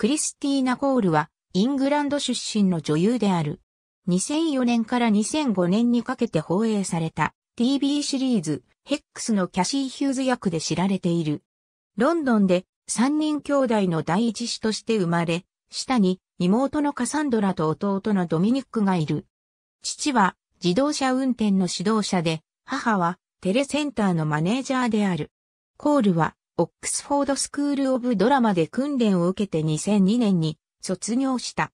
クリスティーナ・コールは、イングランド出身の女優である。2004年から2005年にかけて放映された TV シリーズ、ヘックスのキャシー・ヒューズ役で知られている。ロンドンで3人兄弟の第一子として生まれ、下に妹のカサンドラと弟のドミニックがいる。父は自動車運転の指導者で、母はテレセンターのマネージャーである。コールはオックスフォードスクール・オブ・ドラマで訓練を受けて2002年に卒業した。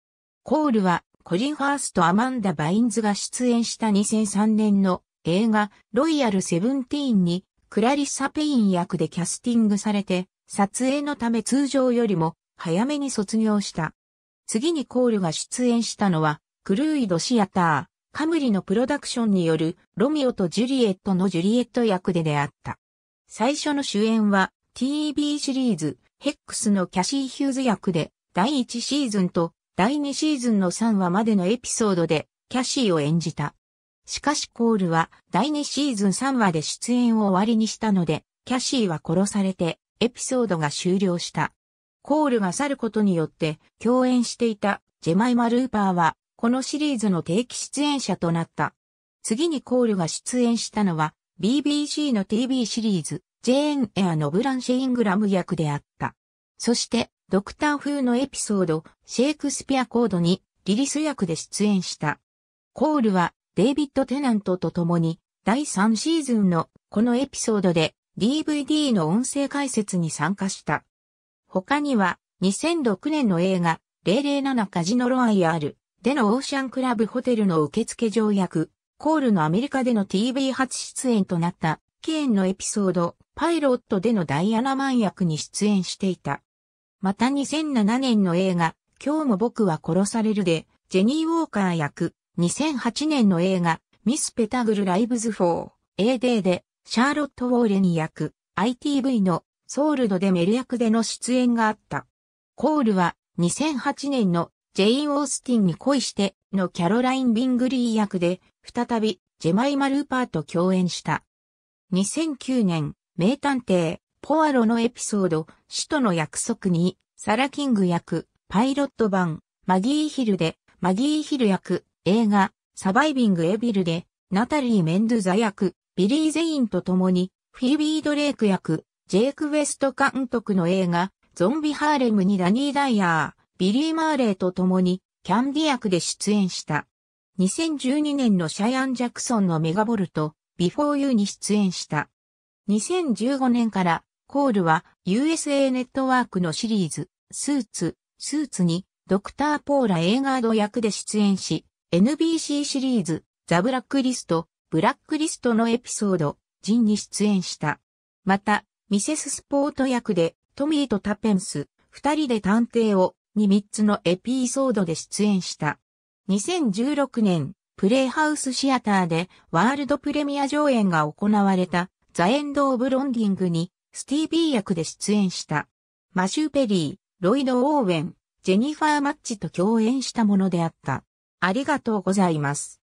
コールはコリン・ファースト・アマンダ・バインズが出演した2003年の映画ロイヤル・セブンティーンにクラリッサ・ペイン役でキャスティングされて撮影のため通常よりも早めに卒業した。次にコールが出演したのはクルーイド・シアター、カムリのプロダクションによるロミオとジュリエットのジュリエット役で出会った。最初の主演は TV シリーズ、ヘックスのキャシー・ヒューズ役で、第1シーズンと第2シーズンの3話までのエピソードで、キャシーを演じた。しかしコールは、第2シーズン3話で出演を終わりにしたので、キャシーは殺されて、エピソードが終了した。コールが去ることによって、共演していたジェマイマ・ルーパーは、このシリーズの定期出演者となった。次にコールが出演したのは、BBC の TV シリーズ、ジェーン・エアのブランシェ・イングラム役であった。そして、ドクター風のエピソード、シェイクスピアコードにリリス役で出演した。コールは、デイビッド・テナントと共に、第3シーズンのこのエピソードで DVD の音声解説に参加した。他には、2006年の映画、007カジノロアイールでのオーシャンクラブホテルの受付条約、コールのアメリカでの TV 初出演となった、キエンのエピソード、パイロットでのダイアナマン役に出演していた。また2007年の映画、今日も僕は殺されるで、ジェニー・ウォーカー役、2008年の映画、ミス・ペタグル・ライブズ・フォー、AD で、シャーロット・ウォーレニ役、ITV の、ソールドでメル役での出演があった。コールは、2008年の、ジェイン・オースティンに恋して、のキャロライン・ビングリー役で、再び、ジェマイマ・ルーパーと共演した。2009年、名探偵、ポアロのエピソード、使徒の約束に、サラキング役、パイロット版、マギーヒルで、マギーヒル役、映画、サバイビング・エビルで、ナタリー・メンドゥザ役、ビリー・ゼインと共に、フィービー・ドレイク役、ジェイク・ウェスト監督の映画、ゾンビ・ハーレムにダニー・ダイヤー、ビリー・マーレーと共に、キャンディ役で出演した。2012年のシャイアン・ジャクソンのメガボルト、ビフォー・ユーに出演した。2015年から、コールは USA ネットワークのシリーズ、スーツ、スーツに、ドクター・ポーラ・エーガード役で出演し、NBC シリーズ、ザ・ブラックリスト、ブラックリストのエピソード、ジンに出演した。また、ミセス・スポート役で、トミーとタペンス、二人で探偵を、に三つのエピソードで出演した。2016年、プレイハウスシアターでワールドプレミア上演が行われたザ・エンド・オブ・ロンディングに、スティービー役で出演した。マシュー・ペリー、ロイド・オーウェン、ジェニファー・マッチと共演したものであった。ありがとうございます。